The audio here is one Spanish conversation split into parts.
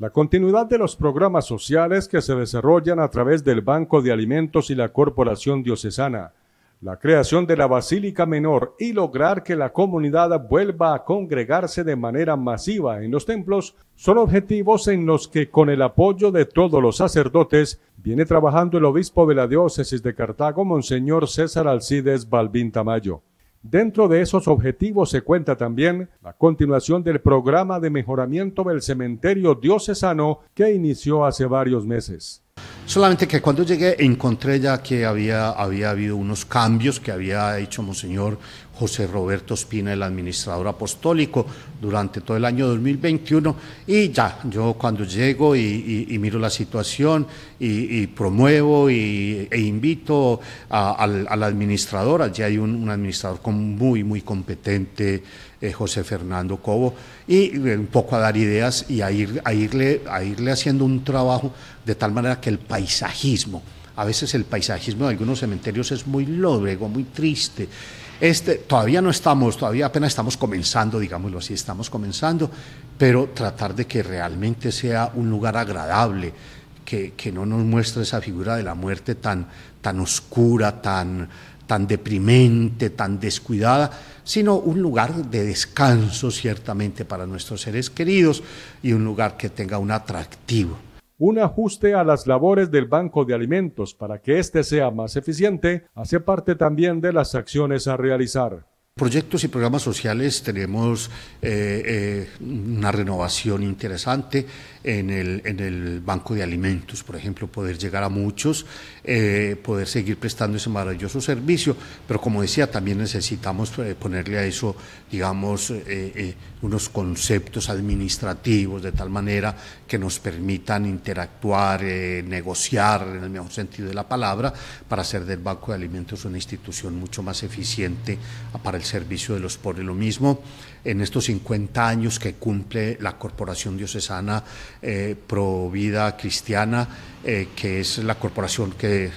La continuidad de los programas sociales que se desarrollan a través del Banco de Alimentos y la Corporación Diocesana, la creación de la Basílica Menor y lograr que la comunidad vuelva a congregarse de manera masiva en los templos son objetivos en los que con el apoyo de todos los sacerdotes viene trabajando el obispo de la diócesis de Cartago, Monseñor César Alcides Balbín Tamayo. Dentro de esos objetivos se cuenta también la continuación del programa de mejoramiento del cementerio diocesano que inició hace varios meses. Solamente que cuando llegué encontré ya que había, había habido unos cambios que había hecho Monseñor José Roberto Espina, el administrador apostólico, durante todo el año 2021. Y ya, yo cuando llego y, miro la situación y, promuevo e invito a, al, al, administrador, allí hay un, administrador muy, muy competente, eh, José Fernando Cobo, y eh, un poco a dar ideas y a, ir, a, irle, a irle haciendo un trabajo de tal manera que el paisajismo. A veces el paisajismo de algunos cementerios es muy lóbrego, muy triste. Este, todavía no estamos, todavía apenas estamos comenzando, digámoslo así, estamos comenzando, pero tratar de que realmente sea un lugar agradable, que, que no nos muestre esa figura de la muerte tan, tan oscura, tan, tan deprimente, tan descuidada, sino un lugar de descanso ciertamente para nuestros seres queridos y un lugar que tenga un atractivo. Un ajuste a las labores del Banco de Alimentos para que éste sea más eficiente hace parte también de las acciones a realizar. Proyectos y programas sociales tenemos eh, eh, una renovación interesante en el, en el, banco de alimentos, por ejemplo, poder llegar a muchos, eh, poder seguir prestando ese maravilloso servicio, pero como decía, también necesitamos ponerle a eso, digamos, unos conceptos administrativos de tal manera que nos permitan interactuar, negociar en el mejor sentido de la palabra, para hacer del banco de alimentos una institución mucho más eficiente ah, para el servicio de los pobres. Lo mismo en estos 50 años que cumple la Corporación Diocesana eh, Pro Vida Cristiana, eh, que es la corporación que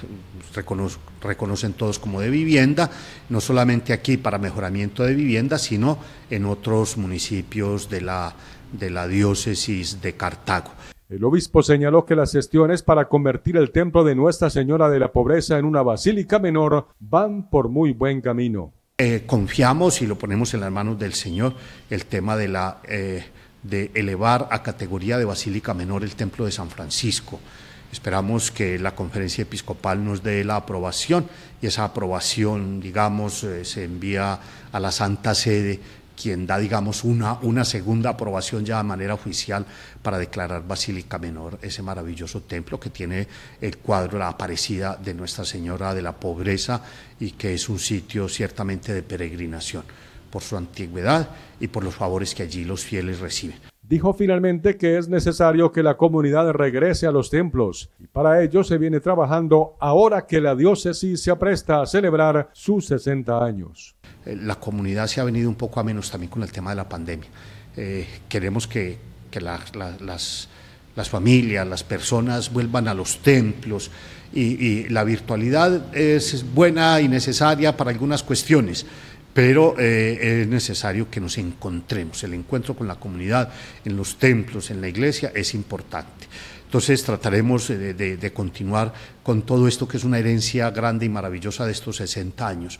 reconocen todos como de vivienda, no solamente aquí para mejoramiento de vivienda, sino en otros municipios de la, de la diócesis de Cartago. El obispo señaló que las gestiones para convertir el templo de Nuestra Señora de la Pobreza en una basílica menor van por muy buen camino. Eh, confiamos y lo ponemos en las manos del Señor el tema de, la, eh, de elevar a categoría de basílica menor el templo de San Francisco. Esperamos que la conferencia episcopal nos dé la aprobación y esa aprobación, digamos, eh, se envía a la Santa Sede quien da, digamos, una, una segunda aprobación ya de manera oficial para declarar Basílica Menor ese maravilloso templo que tiene el cuadro La Aparecida de Nuestra Señora de la Pobreza y que es un sitio ciertamente de peregrinación por su antigüedad y por los favores que allí los fieles reciben. Dijo finalmente que es necesario que la comunidad regrese a los templos y para ello se viene trabajando ahora que la diócesis se apresta a celebrar sus 60 años. Eh, la comunidad se ha venido un poco a menos también con el tema de la pandemia. Eh, queremos que, las, familias, las personas vuelvan a los templos y, la virtualidad es buena y necesaria para algunas cuestiones pero eh, es necesario que nos encontremos. El encuentro con la comunidad en los templos, en la iglesia, es importante. Entonces trataremos de, de continuar con todo esto que es una herencia grande y maravillosa de estos 60 años.